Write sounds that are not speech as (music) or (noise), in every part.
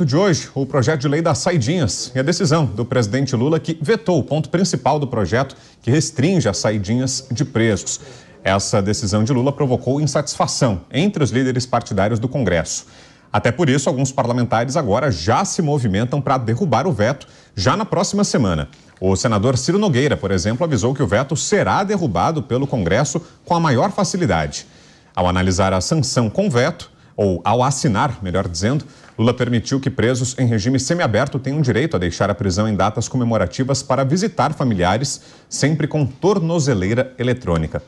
assunto de hoje, o projeto de lei das saidinhas e a decisão do presidente Lula que vetou o ponto principal do projeto que restringe as saidinhas de presos. Essa decisão de Lula provocou insatisfação entre os líderes partidários do Congresso. Até por isso, alguns parlamentares agora já se movimentam para derrubar o veto já na próxima semana. O senador Ciro Nogueira, por exemplo, avisou que o veto será derrubado pelo Congresso com a maior facilidade. Ao analisar a sanção com veto, ou ao assinar, melhor dizendo, Lula permitiu que presos em regime semiaberto tenham direito a deixar a prisão em datas comemorativas para visitar familiares, sempre com tornozeleira eletrônica.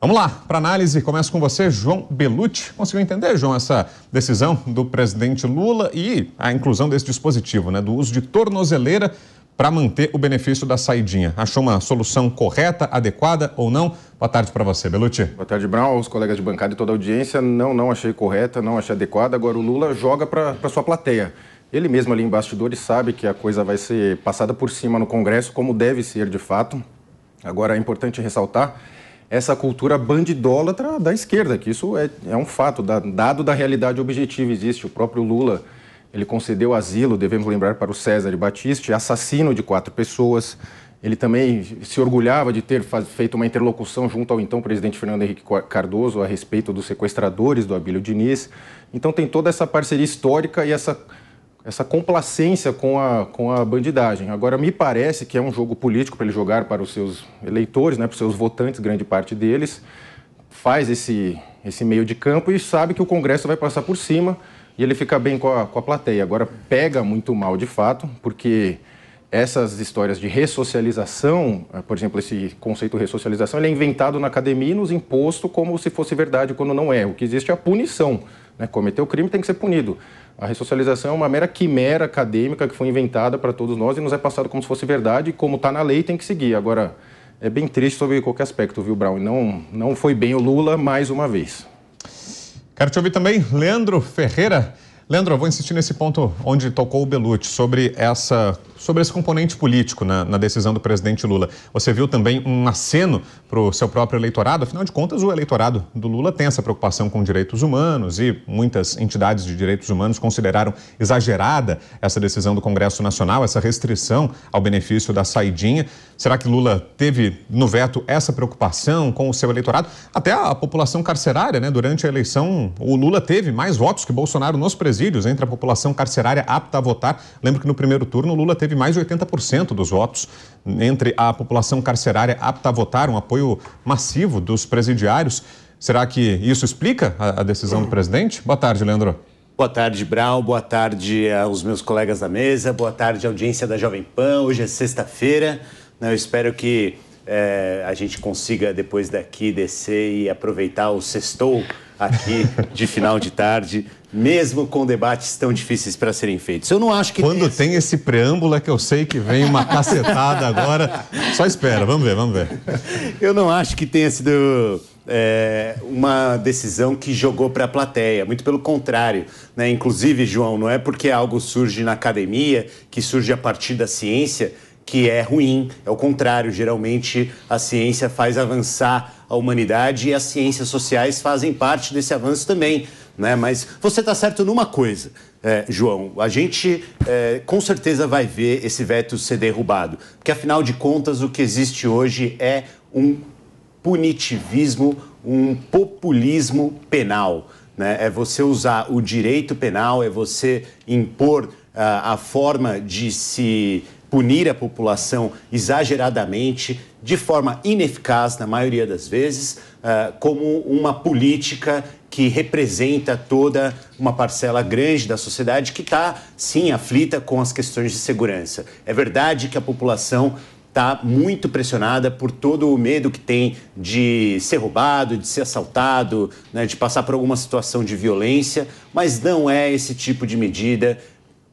Vamos lá, para análise, começo com você, João Belucci. Conseguiu entender, João, essa decisão do presidente Lula e a inclusão desse dispositivo, né, do uso de tornozeleira para manter o benefício da saidinha. Achou uma solução correta, adequada ou não? Boa tarde para você, Beluti. Boa tarde, Brown, aos colegas de bancada e toda a audiência. Não, não achei correta, não achei adequada. Agora o Lula joga para sua plateia. Ele mesmo ali em bastidores sabe que a coisa vai ser passada por cima no Congresso, como deve ser de fato. Agora é importante ressaltar essa cultura bandidólatra da esquerda, que isso é, é um fato, dado da realidade objetiva existe. O próprio Lula ele concedeu asilo, devemos lembrar, para o César Batiste, assassino de quatro pessoas. Ele também se orgulhava de ter feito uma interlocução junto ao então presidente Fernando Henrique Cardoso a respeito dos sequestradores do Abílio Diniz. Então tem toda essa parceria histórica e essa, essa complacência com a, com a bandidagem. Agora, me parece que é um jogo político para ele jogar para os seus eleitores, né, para os seus votantes, grande parte deles. Faz esse, esse meio de campo e sabe que o Congresso vai passar por cima e ele fica bem com a, com a plateia. Agora, pega muito mal de fato, porque essas histórias de ressocialização, eh, por exemplo, esse conceito de ressocialização, ele é inventado na academia e nos imposto como se fosse verdade, quando não é. O que existe é a punição. Né? o crime tem que ser punido. A ressocialização é uma mera quimera acadêmica que foi inventada para todos nós e nos é passado como se fosse verdade, e como está na lei, tem que seguir. Agora, é bem triste sobre qualquer aspecto, viu, Brown? Não, não foi bem o Lula mais uma vez. Quero te ouvir também, Leandro Ferreira. Leandro, eu vou insistir nesse ponto onde tocou o Belucci, sobre essa sobre esse componente político na, né, na decisão do presidente Lula. Você viu também um aceno para o seu próprio eleitorado? Afinal de contas, o eleitorado do Lula tem essa preocupação com direitos humanos e muitas entidades de direitos humanos consideraram exagerada essa decisão do Congresso Nacional, essa restrição ao benefício da saidinha. Será que Lula teve no veto essa preocupação com o seu eleitorado? Até a população carcerária, né? Durante a eleição, o Lula teve mais votos que Bolsonaro nos presídios entre a população carcerária apta a votar. Lembro que no primeiro turno, Lula teve teve mais de 80% dos votos entre a população carcerária apta a votar, um apoio massivo dos presidiários. Será que isso explica a, a decisão do presidente? Boa tarde, Leandro. Boa tarde, Brau. Boa tarde eh, aos meus colegas da mesa. Boa tarde, audiência da Jovem Pan. Hoje é sexta-feira. Né? Eu espero que é, a gente consiga depois daqui descer e aproveitar o sextou aqui de final de tarde mesmo com debates tão difíceis para serem feitos. Eu não acho que. Quando tem esse... esse preâmbulo é que eu sei que vem uma cacetada agora. Só espera, vamos ver, vamos ver. Eu não acho que tenha sido. É, uma decisão que jogou para a plateia, muito pelo contrário. Né? Inclusive, João, não é porque algo surge na academia, que surge a partir da ciência, que é ruim. É o contrário. Geralmente, a ciência faz avançar a humanidade e as ciências sociais fazem parte desse avanço também né? Mas você está certo numa coisa, é, João. A gente é, com certeza vai ver esse veto ser derrubado, porque afinal de contas o que existe hoje é um punitivismo, um populismo penal. Né? É você usar o direito penal, é você impor uh, a forma de se punir a população exageradamente, de forma ineficaz, na maioria das vezes, eh, como uma política que representa toda uma parcela grande da sociedade que está, sim, aflita com as questões de segurança. É verdade que a população está muito pressionada por todo o medo que tem de ser roubado, de ser assaltado, né, de passar por alguma situação de violência, mas não é esse tipo de medida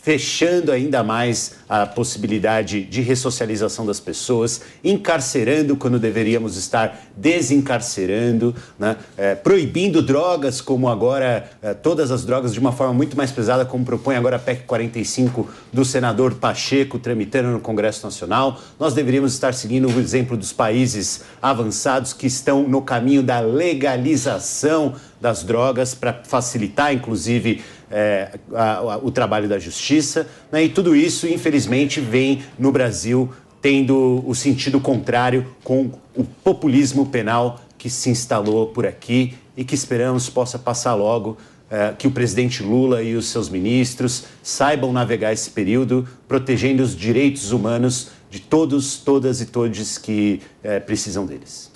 fechando ainda mais a possibilidade de ressocialização das pessoas, encarcerando quando deveríamos estar desencarcerando, né? é, proibindo drogas, como agora é, todas as drogas de uma forma muito mais pesada, como propõe agora a PEC 45 do senador Pacheco, tramitando no Congresso Nacional. Nós deveríamos estar seguindo o exemplo dos países avançados que estão no caminho da legalização das drogas para facilitar, inclusive, é, a, a, o trabalho da justiça, né? e tudo isso, infelizmente, vem no Brasil tendo o sentido contrário com o populismo penal que se instalou por aqui e que esperamos possa passar logo é, que o presidente Lula e os seus ministros saibam navegar esse período, protegendo os direitos humanos de todos, todas e todos que é, precisam deles.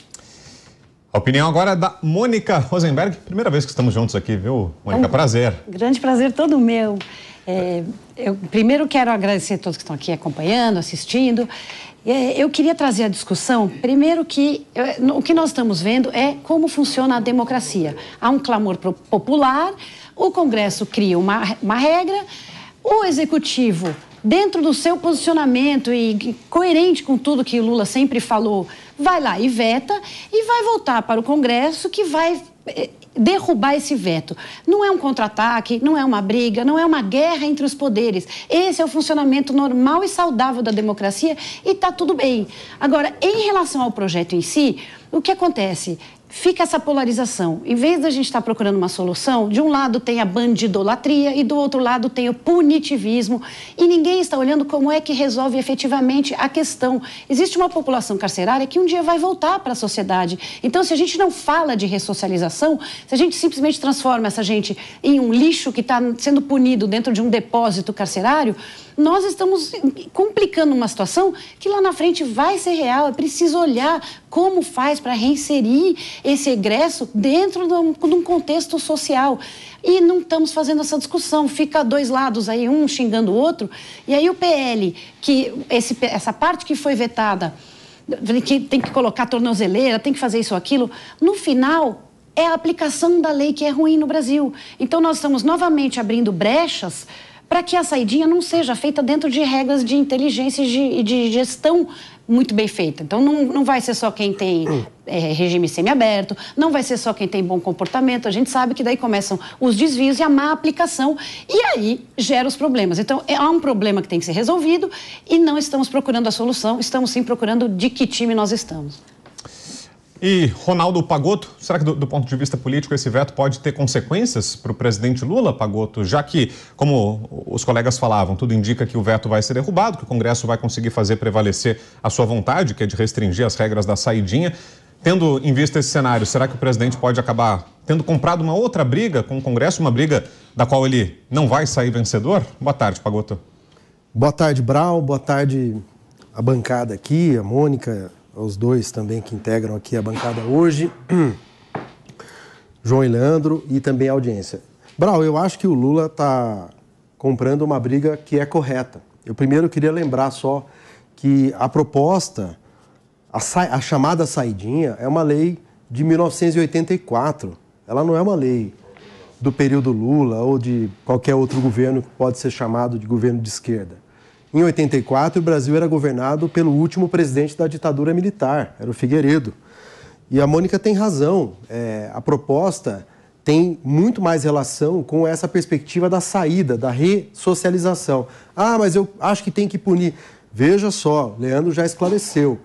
A opinião agora é da Mônica Rosenberg. Primeira vez que estamos juntos aqui, viu, Mônica? É um prazer. Grande prazer todo meu. É, eu primeiro quero agradecer a todos que estão aqui acompanhando, assistindo. É, eu queria trazer a discussão, primeiro que é, o que nós estamos vendo é como funciona a democracia. Há um clamor popular, o Congresso cria uma, uma regra, o Executivo, dentro do seu posicionamento e coerente com tudo que o Lula sempre falou, vai lá e veta e vai voltar para o Congresso que vai eh, derrubar esse veto. Não é um contra-ataque, não é uma briga, não é uma guerra entre os poderes. Esse é o funcionamento normal e saudável da democracia e está tudo bem. Agora, em relação ao projeto em si, o que acontece? fica essa polarização. Em vez da gente estar tá procurando uma solução, de um lado tem a bandidolatria e do outro lado tem o punitivismo, e ninguém está olhando como é que resolve efetivamente a questão. Existe uma população carcerária que um dia vai voltar para a sociedade. Então, se a gente não fala de ressocialização, se a gente simplesmente transforma essa gente em um lixo que está sendo punido dentro de um depósito carcerário, nós estamos complicando uma situação que lá na frente vai ser real. É preciso olhar como faz para reinserir esse egresso dentro de um, de um contexto social. E não estamos fazendo essa discussão. Fica dois lados aí, um xingando o outro. E aí o PL, que esse, essa parte que foi vetada, que tem que colocar tornozeleira, tem que fazer isso ou aquilo, no final é a aplicação da lei que é ruim no Brasil. Então nós estamos novamente abrindo brechas para que a saidinha não seja feita dentro de regras de inteligência e de, de gestão muito bem feita. Então, não, não vai ser só quem tem é, regime semiaberto, não vai ser só quem tem bom comportamento. A gente sabe que daí começam os desvios e a má aplicação, e aí gera os problemas. Então, é, há um problema que tem que ser resolvido e não estamos procurando a solução, estamos sim procurando de que time nós estamos. E Ronaldo Pagotto, será que do, do, ponto de vista político esse veto pode ter consequências para o presidente Lula, Pagotto? Já que, como os colegas falavam, tudo indica que o veto vai ser derrubado, que o Congresso vai conseguir fazer prevalecer a sua vontade, que é de restringir as regras da saidinha. Tendo em vista esse cenário, será que o presidente pode acabar tendo comprado uma outra briga com o Congresso, uma briga da qual ele não vai sair vencedor? Boa tarde, Pagotto. Boa tarde, Brau. Boa tarde, a bancada aqui, a Mônica, aos dois também que integram aqui a bancada hoje, (clears throat) João e Leandro, e também a audiência. Brau, eu acho que o Lula está comprando uma briga que é correta. Eu primeiro queria lembrar só que a proposta, a, sa a chamada saidinha, é uma lei de 1984. Ela não é uma lei do período Lula ou de qualquer outro governo que pode ser chamado de governo de esquerda. Em 84, o Brasil era governado pelo último presidente da ditadura militar, era o Figueiredo. E a Mônica tem razão. É, a proposta tem muito mais relação com essa perspectiva da saída, da ressocialização. Ah, mas eu acho que tem que punir. Veja só, Leandro já esclareceu.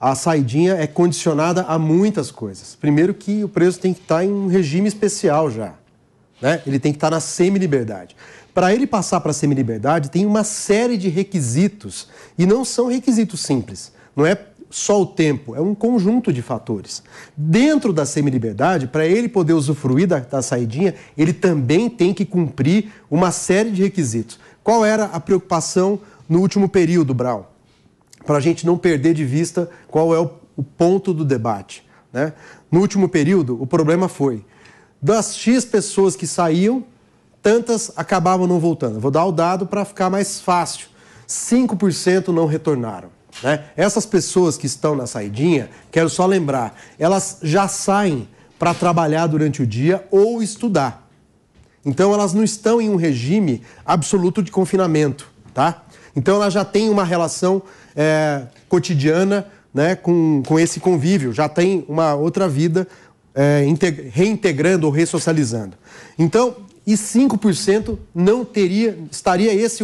A saidinha é condicionada a muitas coisas. Primeiro que o preso tem que estar tá em um regime especial já. Né? Ele tem que estar tá na semi-liberdade. Para ele passar para a semi-liberdade, tem uma série de requisitos. E não são requisitos simples. Não é só o tempo, é um conjunto de fatores. Dentro da semi-liberdade, para ele poder usufruir da, da saidinha, ele também tem que cumprir uma série de requisitos. Qual era a preocupação no último período, Brau? Para a gente não perder de vista qual é o, o ponto do debate. Né? No último período, o problema foi das X pessoas que saíam, tantas acabavam não voltando. Vou dar o dado para ficar mais fácil. 5% não retornaram. Né? Essas pessoas que estão na saidinha, quero só lembrar, elas já saem para trabalhar durante o dia ou estudar. Então elas não estão em um regime absoluto de confinamento, tá? Então elas já têm uma relação é, cotidiana né, com, com esse convívio, já tem uma outra vida é, reintegrando ou ressocializando. Então, e 5% não teria, estaria esse,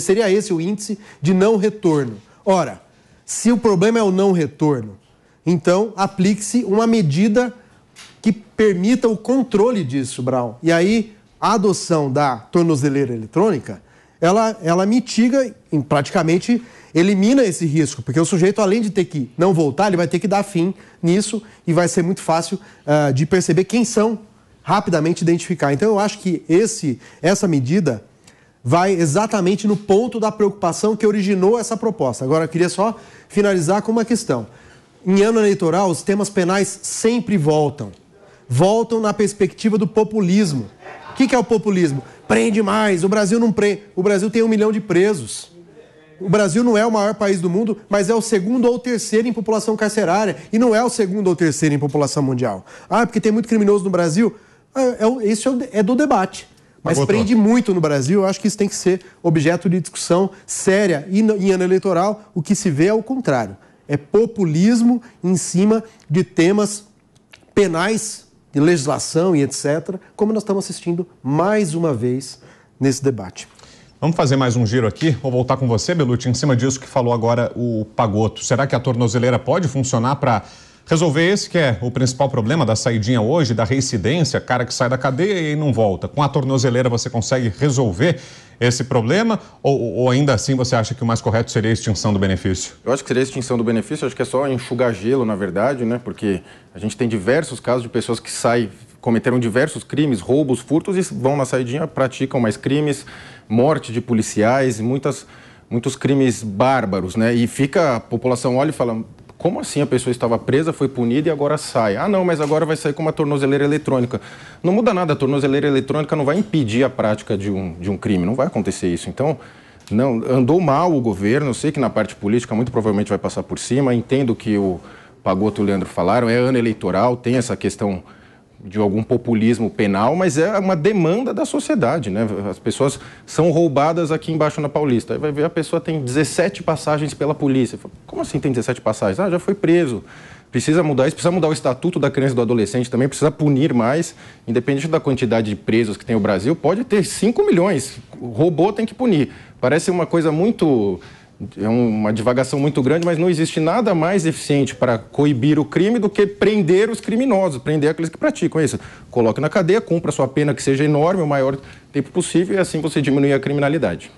seria esse o índice de não retorno. Ora, se o problema é o não retorno, então aplique-se uma medida que permita o controle disso, Brown. E aí a adoção da tornozeleira eletrônica, ela, ela mitiga, praticamente elimina esse risco, porque o sujeito, além de ter que não voltar, ele vai ter que dar fim nisso e vai ser muito fácil uh, de perceber quem são rapidamente identificar. Então eu acho que esse, essa medida vai exatamente no ponto da preocupação que originou essa proposta. Agora eu queria só finalizar com uma questão. Em ano eleitoral, os temas penais sempre voltam. Voltam na perspectiva do populismo. O que, que é o populismo? Prende mais, o Brasil não prende. O Brasil tem um milhão de presos. O Brasil não é o maior país do mundo, mas é o segundo ou terceiro em população carcerária e não é o segundo ou terceiro em população mundial. Ah, porque tem muito criminoso no Brasil? É, é, isso é, é do debate. Mas Agotou. prende muito no Brasil. Eu acho que isso tem que ser objeto de discussão séria. E em ano eleitoral, o que se vê é o contrário. É populismo em cima de temas penais, de legislação e etc., como nós estamos assistindo mais uma vez nesse debate. Vamos fazer mais um giro aqui. Vou voltar com você, Beluti, em cima disso que falou agora o Pagoto. Será que a tornozeleira pode funcionar para Resolver esse que é o principal problema da saidinha hoje, da reincidência, cara que sai da cadeia e não volta. Com a tornozeleira você consegue resolver esse problema ou, ou ainda assim você acha que o mais correto seria a extinção do benefício? Eu acho que seria a extinção do benefício, acho que é só enxugar gelo, na verdade, né? Porque a gente tem diversos casos de pessoas que saem, cometeram diversos crimes, roubos, furtos e vão na saidinha, praticam mais crimes, morte de policiais, muitas muitos crimes bárbaros, né? E fica a população olha e fala: como assim a pessoa estava presa, foi punida e agora sai? Ah, não, mas agora vai sair com uma tornozeleira eletrônica. Não muda nada, a tornozeleira eletrônica não vai impedir a prática de um, de um crime, não vai acontecer isso. Então, não andou mal o governo, eu sei que na parte política muito provavelmente vai passar por cima, entendo que o Pagoto e o Leandro falaram, é ano eleitoral, tem essa questão de algum populismo penal, mas é uma demanda da sociedade, né? As pessoas são roubadas aqui embaixo na Paulista. Aí vai ver a pessoa tem 17 passagens pela polícia. Como assim tem 17 passagens? Ah, já foi preso. Precisa mudar isso, precisa mudar o estatuto da criança e do adolescente também, precisa punir mais, independente da quantidade de presos que tem o Brasil, pode ter 5 milhões. O robô tem que punir. Parece uma coisa muito é uma divagação muito grande, mas não existe nada mais eficiente para coibir o crime do que prender os criminosos, prender aqueles que praticam isso. Coloque na cadeia, cumpra sua pena que seja enorme, o maior tempo possível, e assim você diminui a criminalidade.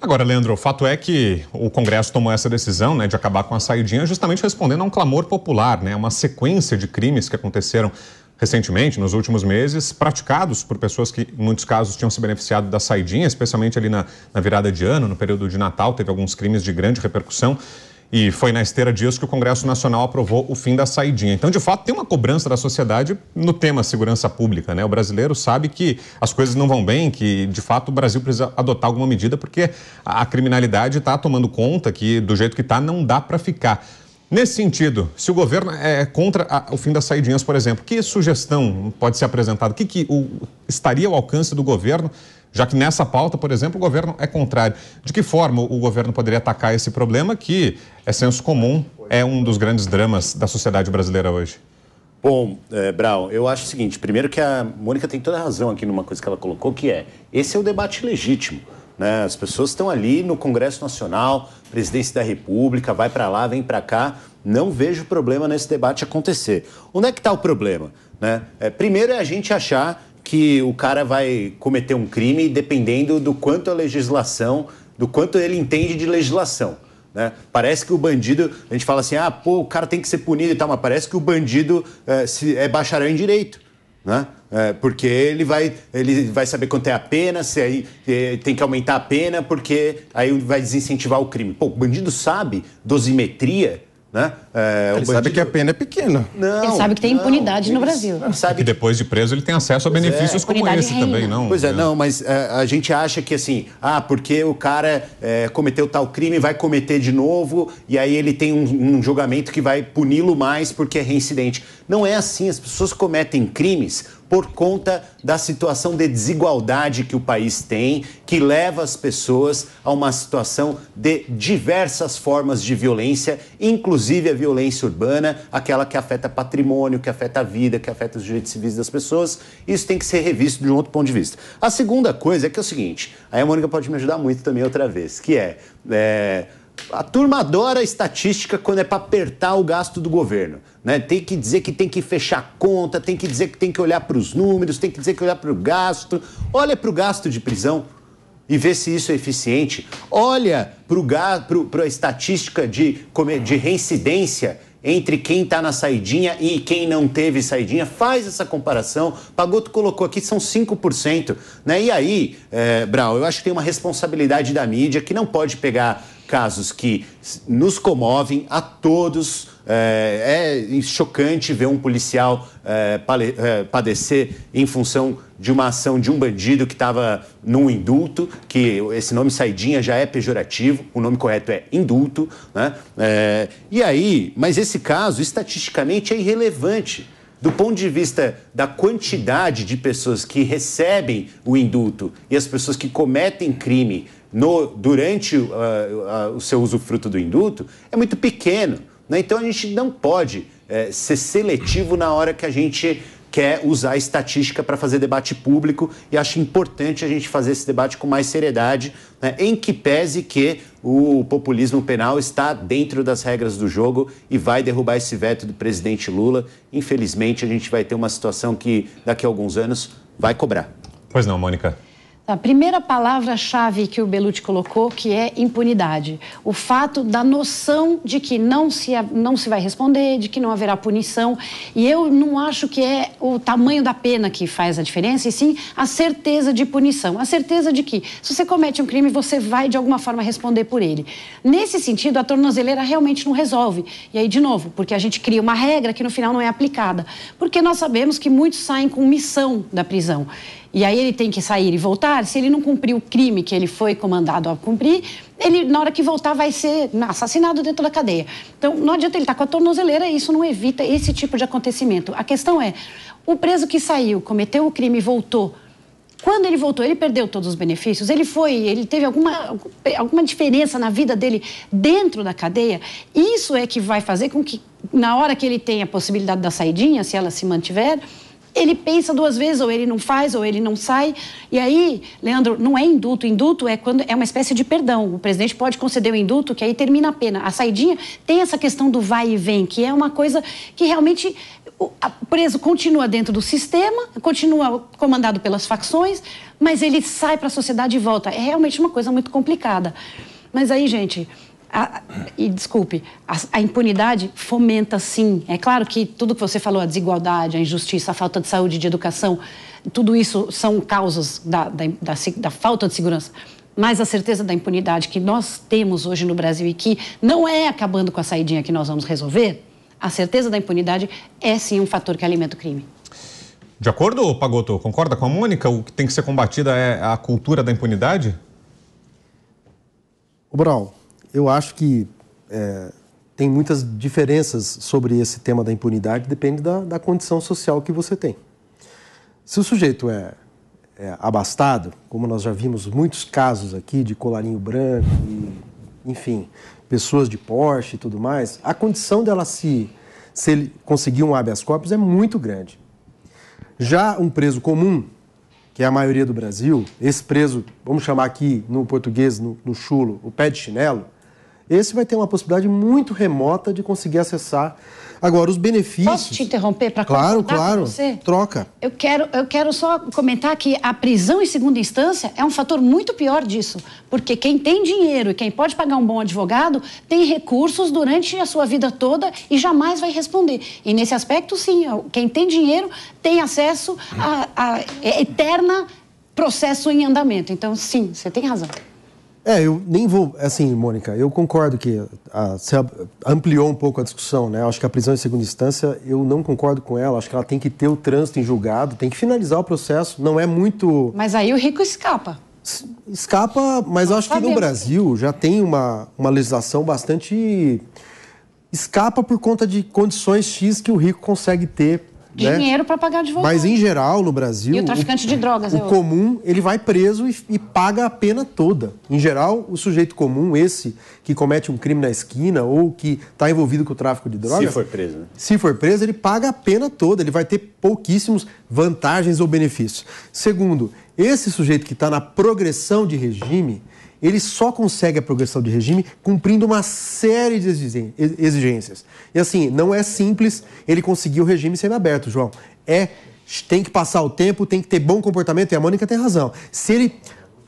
Agora, Leandro, o fato é que o Congresso tomou essa decisão né, de acabar com a saidinha justamente respondendo a um clamor popular, né, uma sequência de crimes que aconteceram recentemente, nos últimos meses, praticados por pessoas que, em muitos casos, tinham se beneficiado da saidinha, especialmente ali na, na virada de ano, no período de Natal, teve alguns crimes de grande repercussão. E foi na esteira disso que o Congresso Nacional aprovou o fim da saidinha. Então, de fato, tem uma cobrança da sociedade no tema segurança pública, né? O brasileiro sabe que as coisas não vão bem, que de fato o Brasil precisa adotar alguma medida porque a criminalidade está tomando conta que do jeito que está não dá para ficar. Nesse sentido, se o governo é contra a, o fim das saidinhas, por exemplo, que sugestão pode ser apresentada? O que, que o, estaria ao alcance do governo, já que nessa pauta, por exemplo, o governo é contrário? De que forma o governo poderia atacar esse problema que é senso comum, é um dos grandes dramas da sociedade brasileira hoje? Bom, é, Brau, eu acho o seguinte: primeiro que a Mônica tem toda a razão aqui numa coisa que ela colocou, que é esse é o debate legítimo. Né? As pessoas estão ali no Congresso Nacional, presidência da República, vai para lá, vem para cá. Não vejo problema nesse debate acontecer. Onde é que está o problema? Né? É, primeiro é a gente achar que o cara vai cometer um crime dependendo do quanto a legislação, do quanto ele entende de legislação. Né? Parece que o bandido, a gente fala assim, ah, pô, o cara tem que ser punido e tal, mas parece que o bandido é, se, é bacharel em direito né? É, porque ele vai, ele vai saber quanto é a pena, se aí é, tem que aumentar a pena, porque aí vai desincentivar o crime. Pô, o bandido sabe dosimetria né? É, ele bandido... sabe que a pena é pequena. Não, ele sabe que tem não, impunidade no Brasil. Sabe e depois de preso ele tem acesso a é. benefícios é, como esse reina. também, não? Pois é, é, não, mas é, a gente acha que assim, ah, porque o cara é, cometeu tal crime, vai cometer de novo, e aí ele tem um, um julgamento que vai puni-lo mais porque é reincidente. Não é assim, as pessoas cometem crimes por conta da situação de desigualdade que o país tem, que leva as pessoas a uma situação de diversas formas de violência, inclusive a violência urbana, aquela que afeta patrimônio, que afeta a vida, que afeta os direitos civis das pessoas. Isso tem que ser revisto de um outro ponto de vista. A segunda coisa é que é o seguinte, aí a Mônica pode me ajudar muito também outra vez, que é, é a turma adora estatística quando é para apertar o gasto do governo. Né? Tem que dizer que tem que fechar conta, tem que dizer que tem que olhar para os números, tem que dizer que olhar para o gasto. Olha para o gasto de prisão e vê se isso é eficiente. Olha para a estatística de, de reincidência entre quem está na saidinha e quem não teve saidinha. Faz essa comparação. Pagoto colocou aqui, são 5%. Né? E aí, é, Brau, eu acho que tem uma responsabilidade da mídia que não pode pegar casos que nos comovem a todos. É, é chocante ver um policial é, é padecer em função de uma ação de um bandido que estava num indulto, que esse nome saidinha já é pejorativo, o nome correto é indulto. Né? É, e aí, mas esse caso estatisticamente é irrelevante. Do ponto de vista da quantidade de pessoas que recebem o indulto e as pessoas que cometem crime no, durante uh, uh, o seu usufruto do induto é muito pequeno. Né? Então a gente não pode uh, ser seletivo na hora que a gente quer usar a estatística para fazer debate público e acho importante a gente fazer esse debate com mais seriedade, né? em que pese que o populismo penal está dentro das regras do jogo e vai derrubar esse veto do presidente Lula. Infelizmente, a gente vai ter uma situação que daqui a alguns anos vai cobrar. Pois não, Mônica. A tá, primeira palavra-chave que o Belucci colocou, que é impunidade. O fato da noção de que não se, não se vai responder, de que não haverá punição. E eu não acho que é o tamanho da pena que faz a diferença, e sim a certeza de punição. A certeza de que, se você comete um crime, você vai, de alguma forma, responder por ele. Nesse sentido, a tornozeleira realmente não resolve. E aí, de novo, porque a gente cria uma regra que, no final, não é aplicada. Porque nós sabemos que muitos saem com missão da prisão e aí ele tem que sair e voltar, se ele não cumprir o crime que ele foi comandado a cumprir, ele, na hora que voltar, vai ser assassinado dentro da cadeia. Então, não adianta ele estar tá com a tornozeleira, isso não evita esse tipo de acontecimento. A questão é, o preso que saiu, cometeu o crime e voltou, quando ele voltou, ele perdeu todos os benefícios? Ele foi, ele teve alguma, alguma diferença na vida dele dentro da cadeia? Isso é que vai fazer com que, na hora que ele tenha a possibilidade da saidinha, se ela se mantiver, ele pensa duas vezes, ou ele não faz, ou ele não sai. E aí, Leandro, não é indulto. Indulto é quando é uma espécie de perdão. O presidente pode conceder o indulto, que aí termina a pena. A saidinha tem essa questão do vai e vem, que é uma coisa que realmente o preso continua dentro do sistema, continua comandado pelas facções, mas ele sai para a sociedade e volta. É realmente uma coisa muito complicada. Mas aí, gente, a, e desculpe, a, a, impunidade fomenta sim. É claro que tudo que você falou, a desigualdade, a injustiça, a falta de saúde, de educação, tudo isso são causas da, da, da, da falta de segurança. Mas a certeza da impunidade que nós temos hoje no Brasil e que não é acabando com a saidinha que nós vamos resolver, a certeza da impunidade é sim um fator que alimenta o crime. De acordo, Pagoto? Concorda com a Mônica? O que tem que ser combatida é a cultura da impunidade? Brau, eu acho que é, tem muitas diferenças sobre esse tema da impunidade, depende da, da condição social que você tem. Se o sujeito é, é, abastado, como nós já vimos muitos casos aqui de colarinho branco, e, enfim, pessoas de Porsche e tudo mais, a condição dela se, se ele conseguir um habeas corpus é muito grande. Já um preso comum, que é a maioria do Brasil, esse preso, vamos chamar aqui no português, no, no chulo, o pé de chinelo, esse vai ter uma possibilidade muito remota de conseguir acessar. Agora, os benefícios. Posso te interromper para Claro, claro. Você? Troca. Eu quero, eu quero só comentar que a prisão em segunda instância é um fator muito pior disso. Porque quem tem dinheiro e quem pode pagar um bom advogado tem recursos durante a sua vida toda e jamais vai responder. E nesse aspecto, sim, quem tem dinheiro tem acesso a, a eterna processo em andamento. Então, sim, você tem razão. É, eu nem vou. Assim, Mônica, eu concordo que a, você ampliou um pouco a discussão, né? Acho que a prisão em segunda instância, eu não concordo com ela. Acho que ela tem que ter o trânsito em julgado, tem que finalizar o processo. Não é muito. Mas aí o rico escapa. Escapa, mas acho que no Brasil já tem uma, uma legislação bastante. Escapa por conta de condições X que o rico consegue ter né? dinheiro né? para pagar advogado. Mas em geral, no Brasil. E o traficante o, de drogas, O né, comum, ele vai preso e, e, paga a pena toda. Em geral, o sujeito comum, esse que comete um crime na esquina ou que está envolvido com o tráfico de drogas. Se for preso, né? Se for preso, ele paga a pena toda. Ele vai ter pouquíssimos vantagens ou benefícios. Segundo, esse sujeito que está na progressão de regime, ele só consegue a progressão de regime cumprindo uma série de exigências. E assim, não é simples ele conseguir o regime aberto, João. É, tem que passar o tempo, tem que ter bom comportamento, e a Mônica tem razão. Se ele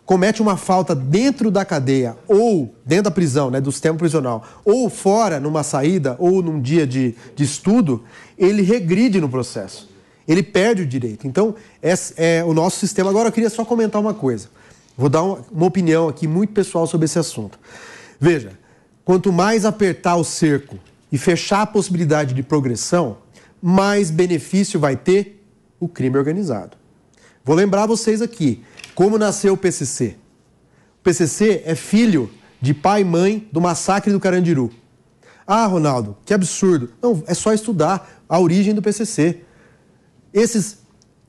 comete uma falta dentro da cadeia ou dentro da prisão, né, do sistema prisional, ou fora, numa saída ou num dia de, de estudo, ele regride no processo. Ele perde o direito. Então, é, é o nosso sistema. Agora, eu queria só comentar uma coisa. Vou dar uma opinião aqui muito pessoal sobre esse assunto. Veja, quanto mais apertar o cerco e fechar a possibilidade de progressão, mais benefício vai ter o crime organizado. Vou lembrar vocês aqui como nasceu o PCC. O PCC é filho de pai e mãe do massacre do Carandiru. Ah, Ronaldo, que absurdo. Não, é só estudar a origem do PCC. Esses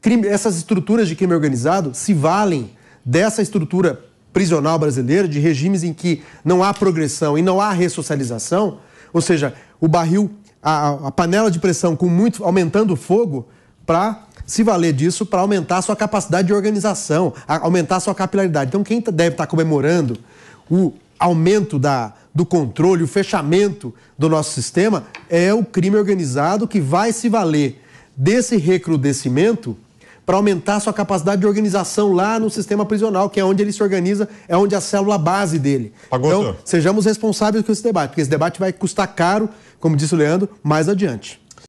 crime, essas estruturas de crime organizado se valem dessa estrutura prisional brasileira, de regimes em que não há progressão e não há ressocialização, ou seja, o barril, a, a panela de pressão com muito aumentando o fogo para se valer disso para aumentar a sua capacidade de organização, aumentar a sua capilaridade. Então, quem tá, deve estar tá comemorando o aumento da, do controle, o fechamento do nosso sistema, é o crime organizado que vai se valer desse recrudescimento para aumentar sua capacidade de organização lá no sistema prisional, que é onde ele se organiza, é onde a célula base dele. Pagou, então, senhor. sejamos responsáveis com esse debate, porque esse debate vai custar caro, como disse o Leandro, mais adiante.